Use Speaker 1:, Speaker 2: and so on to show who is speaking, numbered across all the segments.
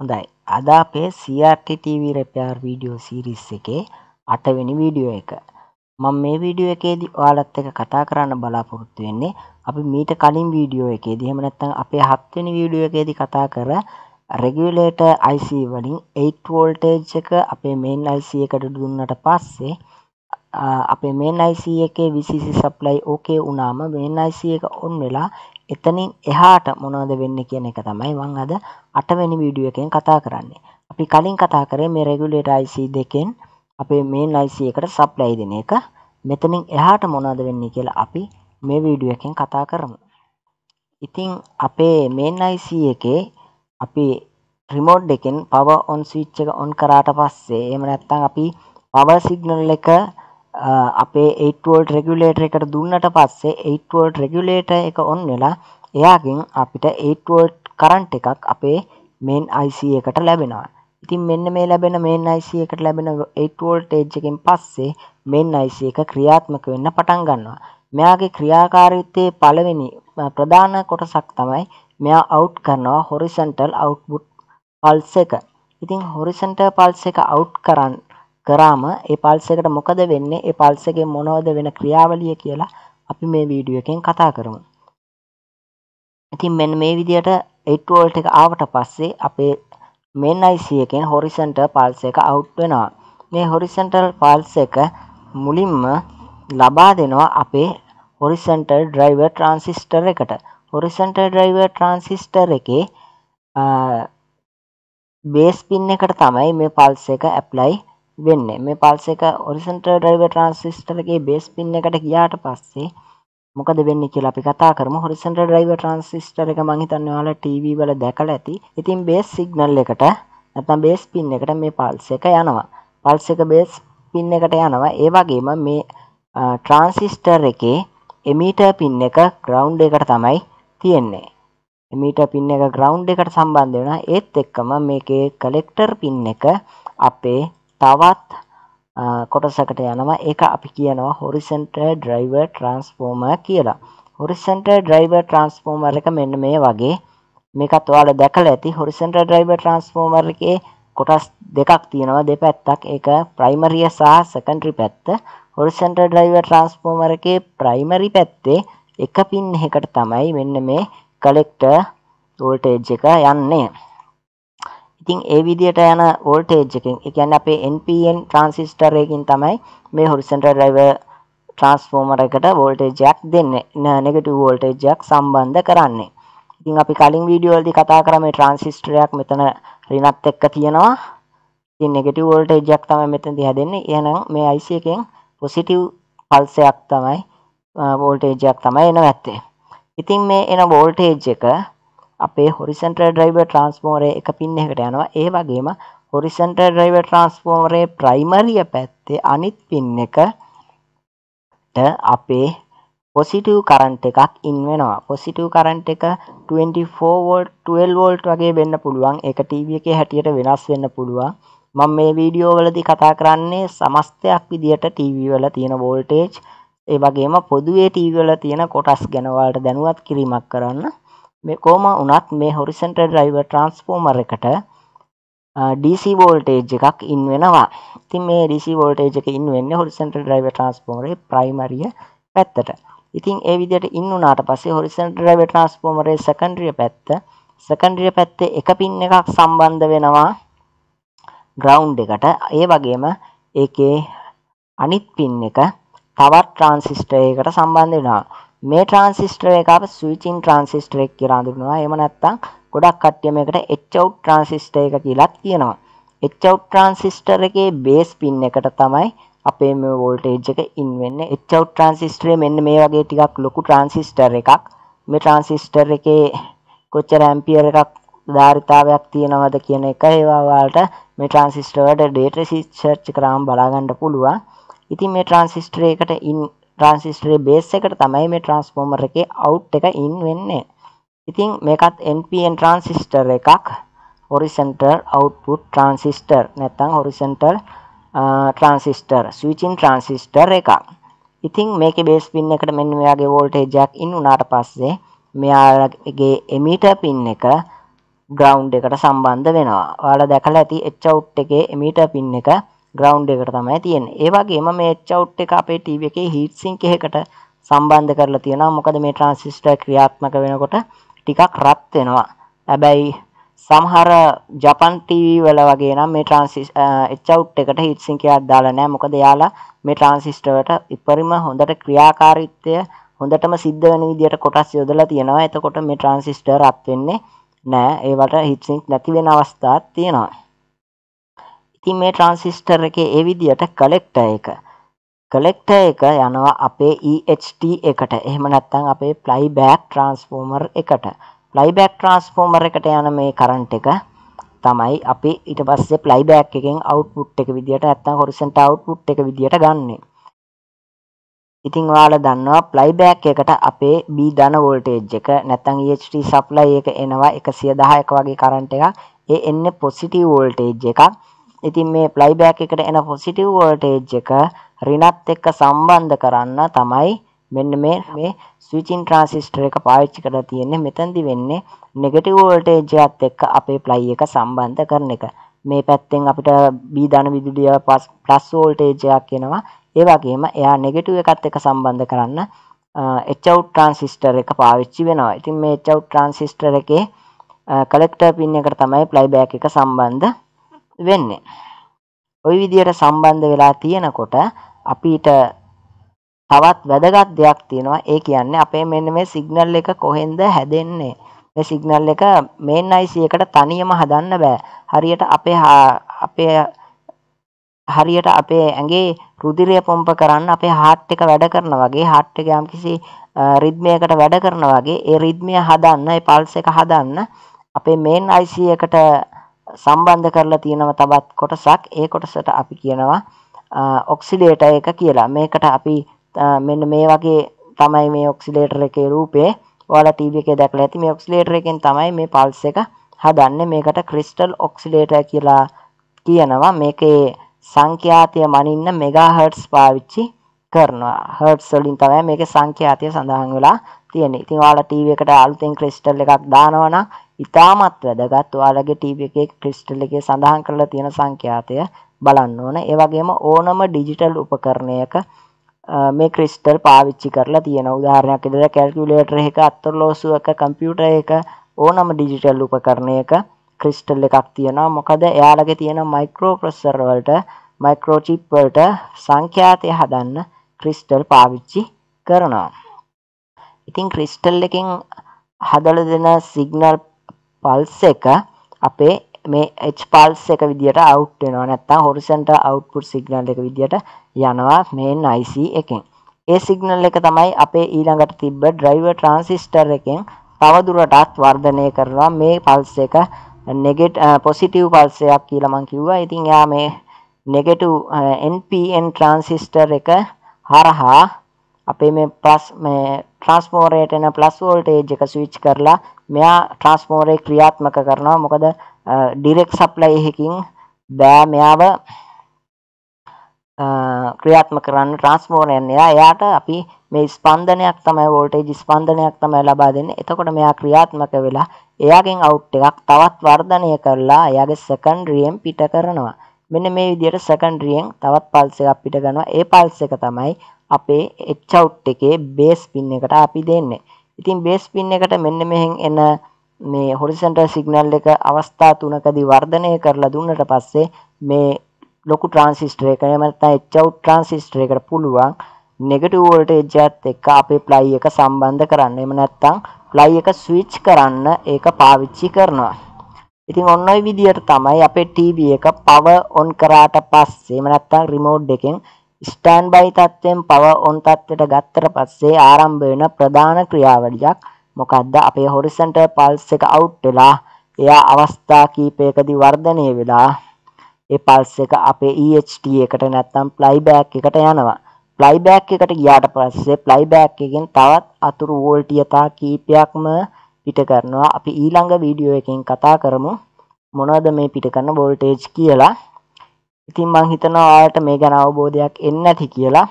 Speaker 1: හොඳයි අද අපේ CRTTV රෙපයාර් වීඩියෝ සීරිස් එකේ අටවෙනි වීඩියෝ එක මම මේ වීඩියෝ එකේදී ඔයාලත් එක්ක කතා කරන්න බලාපොරොත්තු වෙන්නේ අපි මීට කලින් වීඩියෝ එකේදී එහෙම නැත්නම් අපේ හත්වෙනි වීඩියෝ එකේදී කතා කර රෙගියුලේටර් IC වලින් 8 වෝල්ටේජ් එක අපේ මේන් IC එකට දුන්නට පස්සේ අපේ මේන් IC එකේ VCC සප්ලයි ඕකේ වුණාම මේන් IC එක ඔන් වෙලා එතනින් එහාට මොනවද වෙන්න කියන එක තමයි මං අද අටවැනි වීඩියෝ එකෙන් කතා කරන්නේ. අපි කලින් කතා කරේ මේ රෙගුලේටර් IC දෙකෙන් අපේ මේන් IC එකට සප්ලයි දෙන එක. මෙතනින් එහාට මොනවද වෙන්නේ කියලා අපි මේ වීඩියෝ එකෙන් කතා කරමු. ඉතින් අපේ මේන් IC එකේ අපි රිමෝට් එකෙන් පවර් ඔන් ස්විච් එක ඔන් කරාට පස්සේ එහෙම නැත්නම් අපි පවර් සිග්නල් එක අපේ 8 වෝල්ට් රෙගියුලේටර් එකට දුන්නට පස්සේ 8 වෝල්ට් රෙගියුලේටර් එක ඔන් වෙලා එයාගෙන් අපිට 8 වෝල්ට් කරන්ට් එකක් අපේ මේන් IC එකට ලැබෙනවා. ඉතින් මෙන්න මේ ලැබෙන මේන් IC එකට ලැබෙන 8 වෝල්ටේජ් එකෙන් පස්සේ මේන් IC එක ක්‍රියාත්මක වෙන්න පටන් ගන්නවා. මෙයාගේ ක්‍රියාකාරීත්වයේ පළවෙනි ප්‍රධාන කොටසක් තමයි මෙයා අවුට් කරනවා හොරිසන්ටල් අවුට්පුට් පල්ස එක. ඉතින් හොරිසන්ටල් පල්ස එක අවුට් කරන්න කරාම ඒ පල්ස එකට මොකද වෙන්නේ ඒ පල්ස එකේ මොනවද වෙන ක්‍රියාවලිය කියලා අපි මේ වීඩියෝ එකෙන් කතා කරමු. ඉතින් මෙන්න මේ විදිහට 8 volt එක ආවට පස්සේ අපේ main IC එකෙන් horizontal pulse එක out වෙනවා. මේ horizontal pulse එක මුලින්ම ලබා දෙනවා අපේ horizontal driver transistor එකට. horizontal driver transistor එකේ බේස් පින් එකට තමයි මේ පල්ස එක ඇප්ලයි වෙන්න මේ පල්ස එක ඔරිසන්ට ඩයිව ට්‍රන්සිස්ටරගේ බේස් පින්න එකට ගියාට පස්සේ මොකද වෙන්න කියලා අපි කතා කරම හොරිසන්ට ඩයිව ට්‍රන්සිස්ටර එක මහිතන්න යාල ටීවී වල දැකල ඇති ඉතින් බේස් සිගනල් එකට ඇතම් බේස් පින්න එකට මේ පල්ස එක යනවා පල්ස එක බේස් පින්න එකට යනවා ඒ වගේම මේ ට්‍රන්සිස්ටර් එකේ එමීට පින්න එක ග්‍රවන්් එකට තමයි තියෙන්නේ එමීට පින්න එක ග්‍රවන්් එකට සම්බන්ධ වෙන ඒත් එක්කම මේකේ කලෙක්ටර් පින්න එක අපේ තවත් කොටසකට යනවා ඒක අපි කියනවා හොරිසන්ට ඩ්‍රයිවර් ට්‍රන්ස්ෆෝර්මර් කියලා හොරිසන්ට ඩ්‍රයිවර් ට්‍රන්ස්ෆෝර්මර් එක මෙන්න මේ වගේ මේකත් ඔයාලා දැකලා ඇති හොරිසන්ට ඩ්‍රයිවර් ට්‍රන්ස්ෆෝර්මර් එකේ කොටස් දෙකක් තියෙනවා දෙපැත්තක් ඒක ප්‍රයිමරිය සහ සෙකන්ඩරි පැත්ත හොරිසන්ට ඩ්‍රයිවර් ට්‍රන්ස්ෆෝර්මර් එකේ ප්‍රයිමරි පැත්තේ එක පින් එකකට තමයි මෙන්න මේ කලෙක්ටර් වෝල්ටේජ් එක යන්නේ ඉතින් ඒ විදිහට යන වෝල්ටේජ් එකෙන් ඒ කියන්නේ අපේ NPN ට්‍රාන්සිස්ටර් එකකින් තමයි මේ හොරිසොන්ටල් ඩ්‍රයිව් ට්‍රාන්ස්ෆෝමර් එකට වෝල්ටේජ් එකක් දෙන්නේ නෙගටිව් වෝල්ටේජ් එකක් සම්බන්ධ කරන්නේ. ඉතින් අපි කලින් වීඩියෝ වලදී කතා කරා මේ ට්‍රාන්සිස්ටරයක් මෙතන ඍණත් එක්ක තියෙනවා. ඉතින් නෙගටිව් වෝල්ටේජ් එකක් තමයි මෙතනදී හැදෙන්නේ. එහෙනම් මේ IC එකෙන් පොසිටිව් පල්සයක් තමයි වෝල්ටේජ් එකක් තමයි එනවා ඇත්තේ. ඉතින් මේ එන වෝල්ටේජ් එක අපේ හොරිසන්ටර් ඩ්‍රයිව ට්‍රන්ස්මෝරය එක පින්නකට යනවා ඒ වගේම හොරිසන්ටර් ඩ්‍රයිව ට්‍රන්ස්මෝරේ ප්‍රයිමරිය පැත්තේ අනිත් පින් එක අපේ පොසිටව් කරන්ට එකක් ඉන්වෙනවා පොසිටව් කරන්ට එක 24වෝල් 12වෝල්ට් වගේ වෙන්න පුළුවන් එක ටීවිය එක හැටියට වෙනස් වෙන්න පුළුවන් මම මේ වීඩියෝවලදි කතා කරන්නේ සමස්තයක් විදිහට ටීවවල තියෙන වෝල්ටේජ් ඒ වගේම පොදුවේ ටීවල තියෙන කොටස් ගැනවාට දැනුවත් කිරීමක් කරන්න මේ කෝම උනත් මේ හොරිසන්ට ඩ්‍රයිව ට්‍රන්ස්ෆෝර්මර් එකට DC වෝල්ටේජ් එකක් ඉන් වෙනවා ඉතින් මේ DC වෝල්ටේජ් එක ඉන් වෙන්නේ හොරිසන්ටල් ඩ්‍රයිවර් ට්‍රාන්ස්ෆෝමරේ ප්‍රයිමරිය පැත්තට ඉතින් ඒ විදිහට ඉන් වුණාට පස්සේ හොරිසන්ටල් ඩ්‍රයිවර් ට්‍රාන්ස්ෆෝමරේ සෙකන්ඩරි පැත්ත සෙකන්ඩරි පැත්තේ එක පින් එකක් සම්බන්ධ වෙනවා ග්‍රවුන්ඩ් එකට ඒ වගේම ඒකේ අනිත් පින් එක තවත් ට්‍රාන්සිස්ටර් එකකට සම්බන්ධ වෙනවා මේ ට්‍රාන්සිස්ටර් එක අපි ස්විචින් ට්‍රාන්සිස්ටර් එක කියලා හඳුන්වනවා. එහෙම නැත්නම් ගොඩක් කට්ටිය මේකට එච් අවුට් ට්‍රාන්සිස්ටර් එක කියලාත් කියනවා. එච් අවුට් ට්‍රාන්සිස්ටර් එකේ බේස් පින් එකට තමයි අපේ මේ වෝල්ටේජ් එක ඉන් වෙන්නේ. එච් අවුට් ට්‍රාන්සිස්ටරේ මෙන්න මේ වගේ ටිකක් ලොකු ට්‍රාන්සිස්ටර් එකක්. මේ ට්‍රාන්සිස්ටර් එකේ කොච්චර ඇම්පියර් එකක් ධාරිතාවයක් තියෙනවද කියන එක ඒවා ඔයාලට මේ ට්‍රාන්සිස්ටර් වලට data research කරාම බලා ගන්න පුළුවන්. ඉතින් මේ ට්‍රාන්සිස්ටර් එකට ඉන් ට්‍රාන්සිස්ටරේ බේස් එකට තමයි මේ ට්‍රාන්ස්ෆෝර්මර් එකේ අවුට් එක ඉන් වෙන්නේ. ඉතින් මේකත් NPN ට්‍රාන්සිස්ටර් එකක් horizontal output transistor නැත්නම් horizontal transistor switching transistor එකක්. ඉතින් මේකේ බේස් පින් එකට මෙන්න මෙයාගේ වෝල්ටේජ් එකක් ඉන් උනාට පස්සේ මෙයාගේ එමීටර් පින් එක ග්‍රවුන්ඩ් එකට සම්බන්ධ වෙනවා. ඔයාලා දැකලා ඇති H out එකේ එමීටර් පින් එක ග්‍රවන්් එකට තමයි තියෙන් ඒවාගේම මේ චව් එක අපේ ටව එක හිටසිං එකෙකට සම්බන්ධ කරලා තියෙනවා මොකද මේ ට්‍රන්සිිස්ට ක්‍රියාත්මක වෙනකොට ටිකක් රත් වෙනවා ඇබැයි සමහර ජපන් ටීවී වල වගේ නම් මේ ට්‍රන්සිස් එච්චවුට් එකට හිටසිංකයක් දාලා නෑ මොකද යාලා මේ ට්‍රන්සිස්ටර්ට ඉපරිම හොඳට ක්‍රියාකාරීත්වය හොඳටම සිද්ධ වෙන විදිහට කොටස් යොදලා තියෙනවා එතකොට මේ ට්‍රන්සිස්ටර් රත් වෙන්නේ නෑ ඒවට හිටසිංක් නැති වෙන අවස්ථාත් තියෙනවා ඉතින් මේ ට්‍රාන්සිස්ටර් එකේ ඒ විදියට කලෙක්ටර් එක කලෙක්ටර් එක යනවා අපේ EHT එකට. එහෙම නැත්නම් අපේ ප්ලයිබෑක් ට්‍රාන්ස්ෆෝමර් එකට. ප්ලයිබෑක් ට්‍රාන්ස්ෆෝමර් එකට යන මේ කරන්ට් එක තමයි අපි ඊට පස්සේ ප්ලයිබෑක් එකෙන් අවුට්පුට් එක විදියට නැත්නම් හොරිසන්ටල් අවුට්පුට් එක විදියට ගන්නෙ. ඉතින් ඔයාලා දන්නවා ප්ලයිබෑක් එකට අපේ B ධන වෝල්ටේජ් එක නැත්නම් EHT සප්ලයි එක එනවා 110ක වගේ කරන්ට් එකක්. ඒ එන්නේ පොසිටිව් වෝල්ටේජ් එකක්. ඉතින් මේ ප්ලයිබෑක් එකට එන පොසිටිව් වෝල්ටේජ් එක රිනත් එක්ක සම්බන්ධ කරන්න තමයි මෙන්න මේ මේ ස්විචින් ට්‍රාන්සිස්ටර් එක පාවිච්චි කරලා තියෙන්නේ මෙතනදි වෙන්නේ නෙගටිව් වෝල්ටේජ් එකත් එක්ක අපේ ප්ලයි එක සම්බන්ධ කරන එක මේ පැත්තෙන් අපිට B ධන විදුලිය ප්ලස් වෝල්ටේජ් එකක් එනවා ඒ වගේම එයා නෙගටිව් එකත් එක්ක සම්බන්ධ කරන්න එචව් ට්‍රාන්සිස්ටර් එක පාවිච්චි වෙනවා ඉතින් මේ එචව් ට්‍රාන්සිස්ටර් එකේ කලෙක්ටර් පින් එකට තමයි ප්ලයිබෑක් එක සම්බන්ධ වෙන්නේ. ওই විදියට සම්බන්ධ වෙලා තියෙනකොට අපිට තවත් වැදගත් දෙයක් තියෙනවා. ඒ කියන්නේ අපේ මෙන්න මේ සිග්නල් එක කොහෙන්ද හැදෙන්නේ? මේ සිග්නල් එක මේන් IC එකට තනියම හදන්න බෑ. හරියට අපේ අපේ හරියට අපේ ඇඟේ රුධිරය පොම්ප කරන්න අපේ heart එක වැඩ කරනවා වගේ heart එක යම්කිසි රිද්මයකට වැඩ කරනවා වගේ ඒ රිද්මය හදන්න ඒ pulse එක හදන්න අපේ main IC එකට සම්බන්ධ කරලා තියෙනව තවත් කොටසක් ඒ කොටසට අපි කියනවා ඔක්සිලේටර් එක කියලා. මේකට අපි මෙන්න මේ වගේ තමයි මේ ඔක්සිලේටර් එකේ රූපේ. ඔයාලා ටීවී එකේ දැකලා ඇති මේ ඔක්සිලේටර් එකෙන් තමයි මේ පල්ස් එක හදන්නේ. මේකට ක්‍රිස්ටල් ඔක්සිලේටර් කියලා කියනවා. මේකේ සංඛ්‍යාතය මනින්න මෙගාහර්ට්ස් පාවිච්චි කරනවා. හර්ට්ස් වලින් තමයි මේකේ සංඛ්‍යාතය සඳහන් වෙලා තියෙන්නේ. ඉතින් ඔයාලා ටීවී එකට අලුතෙන් ක්‍රිස්ටල් එකක් දානවා නම් ඉතාමත් වැදගත් ඔයාලගේ ටීව එකේ ක්‍රිස්ටල් එකේ සඳහන් කරලා තියෙන සංඛ්‍යාතය බලන්න ඕන. ඒ වගේම ඕනම ඩිජිටල් උපකරණයක මේ ක්‍රිස්ටල් පාවිච්චි කරලා තියෙන උදාහරණයක් විදිහට කැල්කියුලේටර් එක අත්තරලෝසුවක කම්පියුටර් එක ඕනම ඩිජිටල් උපකරණයක ක්‍රිස්ටල් එකක් තියෙනවා. මොකද එයාලගේ තියෙන මයික්‍රෝ ප්‍රොසෙසර් වලට මයික්‍රෝ චිප් වලට සංඛ්‍යාතය හදන්න ක්‍රිස්ටල් පාවිච්චි කරනවා. ඉතින් ක්‍රිස්ටල් එකෙන් හදලා දෙන සිග්නල් පල්ස් එක අපේ මේ H පල්ස් එක විදියට අවුට් වෙනවා නැත්තම් horizontal output signal එක විදියට යනවා main IC එකෙන්. ඒ signal එක තමයි අපේ ඊළඟට තිබ්බ driver transistor එකෙන් තවදුරටත් වර්ධනය කරනවා මේ පල්ස් එක නෙගට් පොසිටව් පල්සයක් කියලා මං කිව්වා. ඉතින් යා මේ නෙගටව් NPN transistor එක හරහා අපේ මේ ප්ලස් මේ ට්‍රස්මෝරයට එන ප්ලස් වෝල්ටේජ් එක ස්විච් කරලා මෙයා ට්‍රස්මෝරේ ක්‍රියාත්මක කරනවා මොකද ඩිරෙක් සප්ලයි එකකින් බෑ මෙයාව ක්‍රියාත්ම කරන්න ට්‍රස්මෝරයන් එයා එයාට අපි මේ ස්පන්දනයක් තමයි වෝල්ටේජ් ස්පන්දනයක් තමයි ලබා දෙන්නේ එතකොට මෙයා ක්‍රියාත්මක වෙලා එයාගෙන් අවුට් එකක් තවත් වර්ධනය කරලා එයාගේ සෙකන්ඩරියෙන් පිට කරනවා මෙන්න මේ විදිහට සෙකන්ඩරියෙන් තවත් පල්ස් එකක් පිට කරනවා ඒ පල්ස් එක තමයි අපේ එච් අවුට් එකේ බේස් පින් එකට අපි දෙන්නේ. ඉතින් බේස් පින් එකට මෙන්න මෙහෙන් එන මේ හොරිසන්ටල් සිග්නල් එක අවස්ථා තුනකදී වර්ධනය කරලා දුන්නට පස්සේ මේ ලොකු ට්‍රාන්සිස්ටර් එක එහෙම නැත්නම් එච් අවුට් ට්‍රාන්සිස්ටර් එකට පුළුවන් නෙගටිව් වෝල්ටේජ් එකත් එක්ක අපේ ප්ලයි එක සම්බන්ධ කරන්න. එහෙම නැත්නම් ප්ලයි එක ස්විච් කරන්න ඒක පාවිච්චි කරනවා. ඉතින් ඔන්න ඔය විදියට තමයි අපේ TV එක power on කරාට පස්සේ එහෙම නැත්නම් remote එකෙන් ස්ටෑන්ඩ්බයි තත්ත්වයෙන් පව ඔන් තත්ත්වයට ගත්තට පස්සේ ආරම්භ වෙන ප්‍රධාන ක්‍රියාවලියක් මොකද්ද අපේ හොරිසන්ටල් පල්ස් එක අවුට් වෙලා එයා අවස්ථා කීපයකදී වර්ධනය වෙලා ඒ පල්ස් එක අපේ EHT එකට නැත්තම් ප්ලයිබෑක් එකට යනවා. ප්ලයිබෑක් එකට ගියාට පස්සේ ප්ලයිබෑක් එකෙන් තවත් අතුරු වෝල්ටියතා කීපයක්ම පිට කරනවා. අපි ඊළඟ වීඩියෝ එකකින් කතා කරමු මොනවද මේ පිට කරන වෝල්ටේජ් කියලා. ඉතින් මං හිතනවා ඔයාලට මේ ගැන අවබෝධයක් එන්නේ නැති කියලා.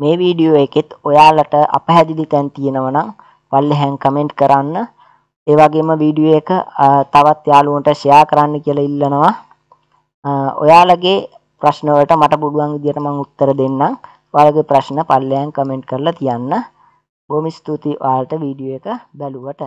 Speaker 1: මේ වීඩියෝ එකෙත් ඔයාලට අපහැදිලි තැන් තියෙනවා නම් පල්ලෙහැන් කමෙන්ට් කරන්න. ඒ වගේම වීඩියෝ එක තවත් යාළුවන්ට ෂෙයා කරන්න කියලා ඉල්ලනවා. ඔයාලගේ ප්‍රශ්න වලට මට පුළුවන් විදියට මම උත්තර දෙන්නම්. ඔයාලගේ ප්‍රශ්න පල්ලෙහැන් කමෙන්ට් කරලා තියන්න. බොහොම ස්තුතියි ඔයාලට වීඩියෝ එක බැලුවට.